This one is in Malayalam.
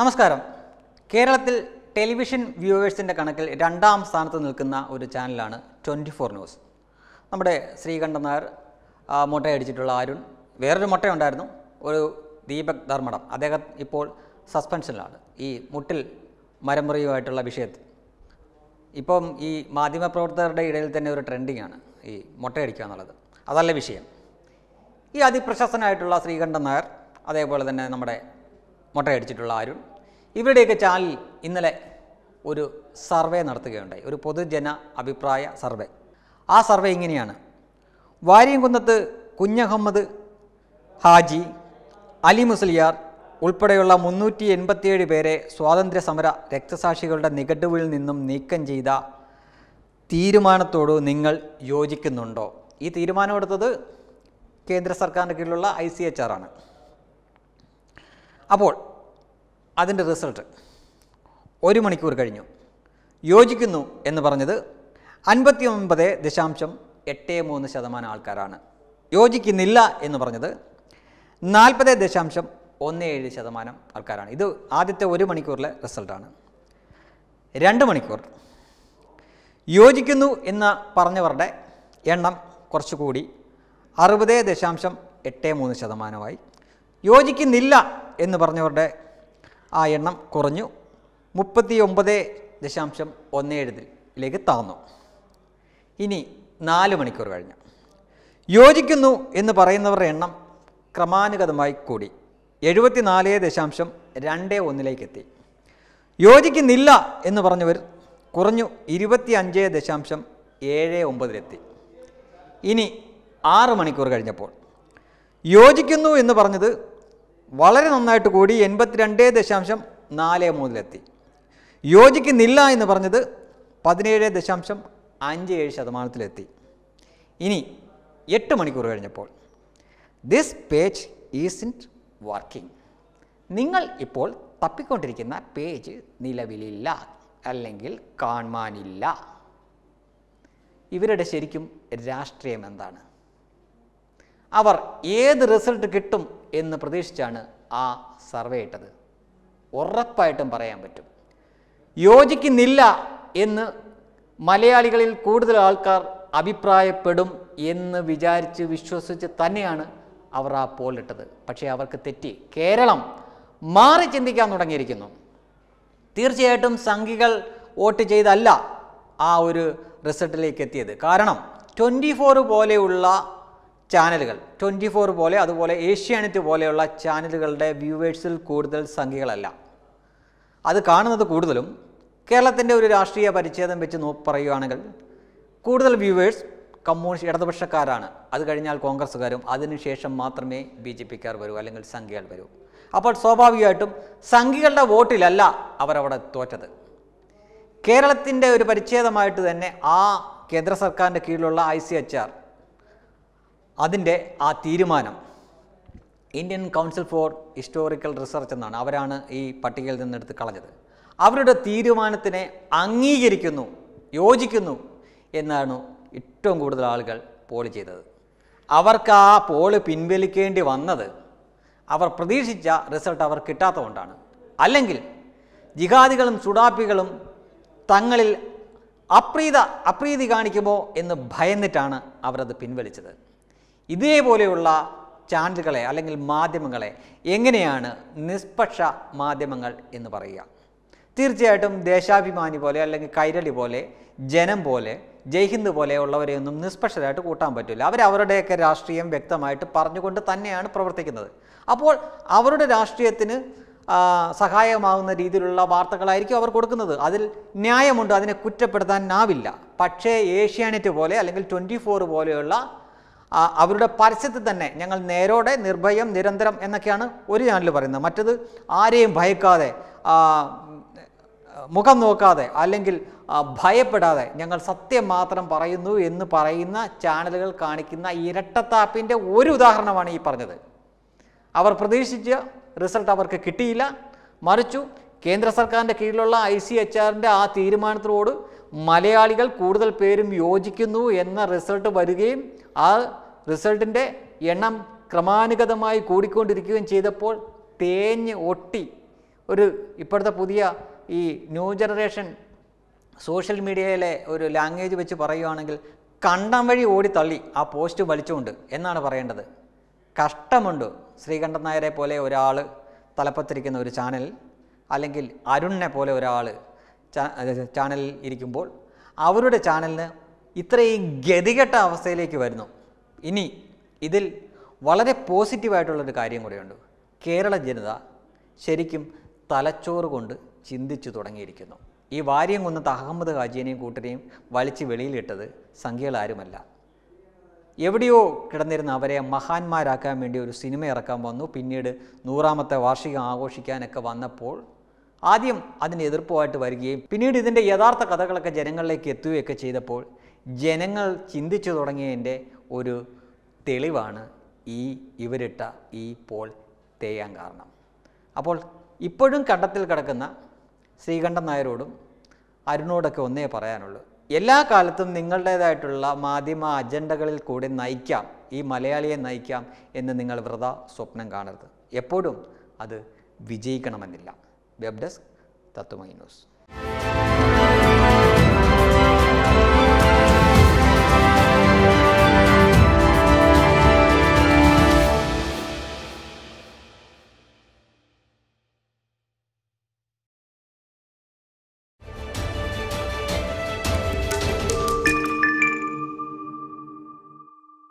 നമസ്കാരം കേരളത്തിൽ ടെലിവിഷൻ വ്യൂവേഴ്സിൻ്റെ കണക്കിൽ രണ്ടാം സ്ഥാനത്ത് നിൽക്കുന്ന ഒരു ചാനലാണ് ട്വൻറ്റി ഫോർ ന്യൂസ് നമ്മുടെ ശ്രീകണ്ഠൻ നായർ മുട്ടയടിച്ചിട്ടുള്ള അരുൺ വേറൊരു മുട്ടയുണ്ടായിരുന്നു ഒരു ദീപക് ധർമ്മടം അദ്ദേഹം ഇപ്പോൾ സസ്പെൻഷനിലാണ് ഈ മുട്ടിൽ മരമുറിയുമായിട്ടുള്ള വിഷയത്തിൽ ഇപ്പം ഈ മാധ്യമപ്രവർത്തകരുടെ ഇടയിൽ തന്നെ ഒരു ട്രെൻഡിങ്ങാണ് ഈ മുട്ടയടിക്കുക എന്നുള്ളത് അതല്ല വിഷയം ഈ അതിപ്രശസ്തനായിട്ടുള്ള ശ്രീകണ്ഠൻ നായർ അതേപോലെ തന്നെ നമ്മുടെ മുട്ടയടിച്ചിട്ടുള്ള അരുൺ ഇവരുടെയൊക്കെ ചാനലിൽ ഇന്നലെ ഒരു സർവേ നടത്തുകയുണ്ടായി ഒരു പൊതുജന അഭിപ്രായ സർവേ ആ സർവേ ഇങ്ങനെയാണ് വാര്യംകുന്നത്ത് കുഞ്ഞഹമ്മദ് ഹാജി അലി മുസ്ലിയാർ ഉൾപ്പെടെയുള്ള മുന്നൂറ്റി എൺപത്തിയേഴ് പേരെ സ്വാതന്ത്ര്യ സമര രക്തസാക്ഷികളുടെ നികട്ടുവിൽ നിന്നും നീക്കം ചെയ്ത തീരുമാനത്തോട് നിങ്ങൾ യോജിക്കുന്നുണ്ടോ ഈ തീരുമാനമെടുത്തത് കേന്ദ്ര സർക്കാരിൻ്റെ കീഴിലുള്ള ഐ സി എച്ച് ആർ ആണ് അപ്പോൾ അതിൻ്റെ റിസൾട്ട് ഒരു മണിക്കൂർ കഴിഞ്ഞു യോജിക്കുന്നു എന്ന് പറഞ്ഞത് അൻപത്തി ഒൻപത് ദശാംശം എട്ട് മൂന്ന് ശതമാനം ആൾക്കാരാണ് യോജിക്കുന്നില്ല എന്ന് പറഞ്ഞത് നാൽപ്പത് ദശാംശം ഒന്ന് ഏഴ് ശതമാനം ആൾക്കാരാണ് ഇത് ആദ്യത്തെ ഒരു മണിക്കൂറിലെ റിസൾട്ടാണ് രണ്ട് മണിക്കൂർ യോജിക്കുന്നു എന്ന് പറഞ്ഞവരുടെ എണ്ണം കുറച്ചുകൂടി അറുപത് ദശാംശം എട്ട് മൂന്ന് ശതമാനമായി യോജിക്കുന്നില്ല എന്ന് പറഞ്ഞവരുടെ ആ എണ്ണം കുറഞ്ഞു മുപ്പത്തി ഒമ്പത് ദശാംശം ഒന്ന് ഏഴിലേക്ക് താന്നു ഇനി നാല് മണിക്കൂർ കഴിഞ്ഞു യോജിക്കുന്നു എന്ന് പറയുന്നവരുടെ എണ്ണം ക്രമാനുഗതമായി കൂടി എഴുപത്തിനാല് ദശാംശം രണ്ട് ഒന്നിലേക്കെത്തി യോജിക്കുന്നില്ല എന്ന് പറഞ്ഞവർ കുറഞ്ഞു ഇരുപത്തി അഞ്ച് ദശാംശം ഏഴ് ഒമ്പതിലെത്തി ഇനി ആറ് മണിക്കൂർ കഴിഞ്ഞപ്പോൾ യോജിക്കുന്നു എന്ന് പറഞ്ഞത് വളരെ നന്നായിട്ട് കൂടി എൺപത്തിരണ്ട് ദശാംശം നാല് മൂന്നിലെത്തി യോജിക്കുന്നില്ല എന്ന് പറഞ്ഞത് പതിനേഴ് ദശാംശം അഞ്ച് ഏഴ് ശതമാനത്തിലെത്തി ഇനി എട്ട് മണിക്കൂർ കഴിഞ്ഞപ്പോൾ this page is in working നിങ്ങൾ ഇപ്പോൾ തപ്പിക്കൊണ്ടിരിക്കുന്ന പേജ് നിലവിലില്ല അല്ലെങ്കിൽ കാണുവാനില്ല ഇവരുടെ ശരിക്കും രാഷ്ട്രീയം എന്താണ് അവർ ഏത് റിസൾട്ട് കിട്ടും എന്ന് പ്രതീക്ഷിച്ചാണ് ആ സർവേ ഇട്ടത് ഉറപ്പായിട്ടും പറയാൻ പറ്റും യോജിക്കുന്നില്ല എന്ന് മലയാളികളിൽ കൂടുതൽ ആൾക്കാർ അഭിപ്രായപ്പെടും എന്ന് വിചാരിച്ച് വിശ്വസിച്ച് തന്നെയാണ് അവർ ആ പോൾ ഇട്ടത് പക്ഷേ അവർക്ക് തെറ്റി കേരളം മാറി ചിന്തിക്കാൻ തുടങ്ങിയിരിക്കുന്നു തീർച്ചയായിട്ടും സംഖികൾ വോട്ട് ചെയ്തല്ല ആ ഒരു റിസൾട്ടിലേക്ക് എത്തിയത് കാരണം ട്വൻറ്റി ഫോർ പോലെയുള്ള ചാനലുകൾ ട്വൻറ്റി ഫോർ പോലെ അതുപോലെ ഏഷ്യാനെറ്റ് പോലെയുള്ള ചാനലുകളുടെ വ്യൂവേഴ്സിൽ കൂടുതൽ സംഖ്യകളല്ല അത് കാണുന്നത് കൂടുതലും കേരളത്തിൻ്റെ ഒരു രാഷ്ട്രീയ പരിച്ഛേദം വെച്ച് നോ പറയുകയാണെങ്കിൽ കൂടുതൽ വ്യൂവേഴ്സ് കമ്മ്യൂണിസ്റ്റ് ഇടതുപക്ഷക്കാരാണ് അത് കഴിഞ്ഞാൽ കോൺഗ്രസ്സുകാരും അതിനുശേഷം മാത്രമേ ബി ജെ പിക്കാർ വരൂ അല്ലെങ്കിൽ സംഖ്യകൾ വരൂ അപ്പോൾ സ്വാഭാവികമായിട്ടും സംഖ്യകളുടെ വോട്ടിലല്ല അവരവിടെ തോറ്റത് കേരളത്തിൻ്റെ ഒരു പരിച്ഛേദമായിട്ട് തന്നെ ആ കേന്ദ്ര സർക്കാരിൻ്റെ കീഴിലുള്ള ഐ സി എച്ച് ആർ അതിൻ്റെ ആ തീരുമാനം Indian council for historical research എന്നാണ് അവരാണ് ഈ പട്ടികയിൽ നിന്നെടുത്ത് കളഞ്ഞത് അവരുടെ തീരുമാനത്തിനെ അംഗീകരിക്കുന്നു യോജിക്കുന്നു എന്നാണ് ഏറ്റവും കൂടുതൽ ആളുകൾ പോൾ ചെയ്തത് അവർക്ക് ആ പോൾ പിൻവലിക്കേണ്ടി വന്നത് അവർ പ്രതീക്ഷിച്ച റിസൾട്ട് അവർ കിട്ടാത്തതുകൊണ്ടാണ് അല്ലെങ്കിൽ ജിഹാദികളും സുഡാപ്പികളും തങ്ങളിൽ അപ്രീത അപ്രീതി കാണിക്കുമോ എന്ന് ഭയന്നിട്ടാണ് അവരത് പിൻവലിച്ചത് ഇതേപോലെയുള്ള ചാനലുകളെ അല്ലെങ്കിൽ മാധ്യമങ്ങളെ എങ്ങനെയാണ് നിഷ്പക്ഷ മാധ്യമങ്ങൾ എന്ന് പറയുക തീർച്ചയായിട്ടും ദേശാഭിമാനി പോലെ അല്ലെങ്കിൽ കൈരളി പോലെ ജനം പോലെ ജയ്ഹിന്ദ് പോലെയുള്ളവരെയൊന്നും നിഷ്പക്ഷരായിട്ട് കൂട്ടാൻ പറ്റില്ല അവർ അവരുടെയൊക്കെ രാഷ്ട്രീയം വ്യക്തമായിട്ട് പറഞ്ഞുകൊണ്ട് തന്നെയാണ് പ്രവർത്തിക്കുന്നത് അപ്പോൾ അവരുടെ രാഷ്ട്രീയത്തിന് സഹായകമാവുന്ന രീതിയിലുള്ള വാർത്തകളായിരിക്കും അവർ കൊടുക്കുന്നത് അതിൽ ന്യായമുണ്ട് അതിനെ കുറ്റപ്പെടുത്താനാവില്ല പക്ഷേ ഏഷ്യാനെറ്റ് പോലെ അല്ലെങ്കിൽ ട്വൻറ്റി പോലെയുള്ള അവരുടെ പരസ്യത്തിൽ തന്നെ ഞങ്ങൾ നേരോടെ നിർഭയം നിരന്തരം എന്നൊക്കെയാണ് ഒരു ചാനൽ പറയുന്നത് മറ്റത് ആരെയും ഭയക്കാതെ മുഖം നോക്കാതെ അല്ലെങ്കിൽ ഭയപ്പെടാതെ ഞങ്ങൾ സത്യം മാത്രം പറയുന്നു എന്ന് പറയുന്ന ചാനലുകൾ കാണിക്കുന്ന ഇരട്ടത്താപ്പിൻ്റെ ഒരു ഉദാഹരണമാണ് ഈ പറഞ്ഞത് അവർ പ്രതീക്ഷിച്ച റിസൾട്ട് അവർക്ക് കിട്ടിയില്ല മറിച്ചു കേന്ദ്ര സർക്കാരിൻ്റെ കീഴിലുള്ള ഐ സി എച്ച് ആറിൻ്റെ ആ തീരുമാനത്തോട് മലയാളികൾ കൂടുതൽ പേരും യോജിക്കുന്നു എന്ന റിസൾട്ട് വരികയും ആ റിസൾട്ടിൻ്റെ എണ്ണം ക്രമാനുഗതമായി കൂടിക്കൊണ്ടിരിക്കുകയും ചെയ്തപ്പോൾ തേഞ്ഞ് ഒട്ടി ഒരു ഇപ്പോഴത്തെ പുതിയ ഈ ന്യൂ ജനറേഷൻ സോഷ്യൽ മീഡിയയിലെ ഒരു ലാംഗ്വേജ് വെച്ച് പറയുകയാണെങ്കിൽ കണ്ടം വഴി ഓടി തള്ളി ആ പോസ്റ്റ് വലിച്ചുകൊണ്ട് എന്നാണ് പറയേണ്ടത് കഷ്ടമുണ്ട് ശ്രീകണ്ഠൻ നായരെ പോലെ ഒരാൾ തലപ്പത്തിരിക്കുന്ന ഒരു ചാനൽ അല്ലെങ്കിൽ അരുണിനെ പോലെ ഒരാൾ ചാനലിൽ ഇരിക്കുമ്പോൾ അവരുടെ ചാനലിന് ഇത്രയും ഗതികെട്ട അവസ്ഥയിലേക്ക് വരുന്നു ഇനി ഇതിൽ വളരെ പോസിറ്റീവായിട്ടുള്ളൊരു കാര്യം കൂടെയുണ്ട് കേരള ജനത ശരിക്കും തലച്ചോറ് കൊണ്ട് ചിന്തിച്ചു തുടങ്ങിയിരിക്കുന്നു ഈ വാര്യം കൊന്ന അഹമ്മദ് ഹാജിയെയും കൂട്ടരെയും വലിച്ച് വെളിയിലിട്ടത് സംഖ്യകളാരുമല്ല എവിടെയോ കിടന്നിരുന്ന അവരെ മഹാന്മാരാക്കാൻ വേണ്ടി ഒരു സിനിമ ഇറക്കാൻ വന്നു പിന്നീട് നൂറാമത്തെ വാർഷികം ആഘോഷിക്കാനൊക്കെ വന്നപ്പോൾ ആദ്യം അതിന് എതിർപ്പുമായിട്ട് വരികയും പിന്നീട് ഇതിൻ്റെ യഥാർത്ഥ കഥകളൊക്കെ ജനങ്ങളിലേക്ക് എത്തുകയൊക്കെ ചെയ്തപ്പോൾ ജനങ്ങൾ ചിന്തിച്ചു തുടങ്ങിയതിൻ്റെ ഒരു തെളിവാണ് ഈ ഇവരിട്ട ഈ പോൾ തേയാൻ കാരണം അപ്പോൾ ഇപ്പോഴും കണ്ടത്തിൽ കിടക്കുന്ന ശ്രീകണ്ഠൻ നായരോടും അരുണോടൊക്കെ ഒന്നേ പറയാനുള്ളൂ എല്ലാ കാലത്തും നിങ്ങളുടേതായിട്ടുള്ള മാധ്യമ അജണ്ടകളിൽ കൂടി നയിക്കാം ഈ മലയാളിയെ നയിക്കാം എന്ന് നിങ്ങൾ വ്രത സ്വപ്നം കാണരുത് എപ്പോഴും അത് വിജയിക്കണമെന്നില്ല വെബ് ഡെസ്ക് തത്വമൈ ന്യൂസ്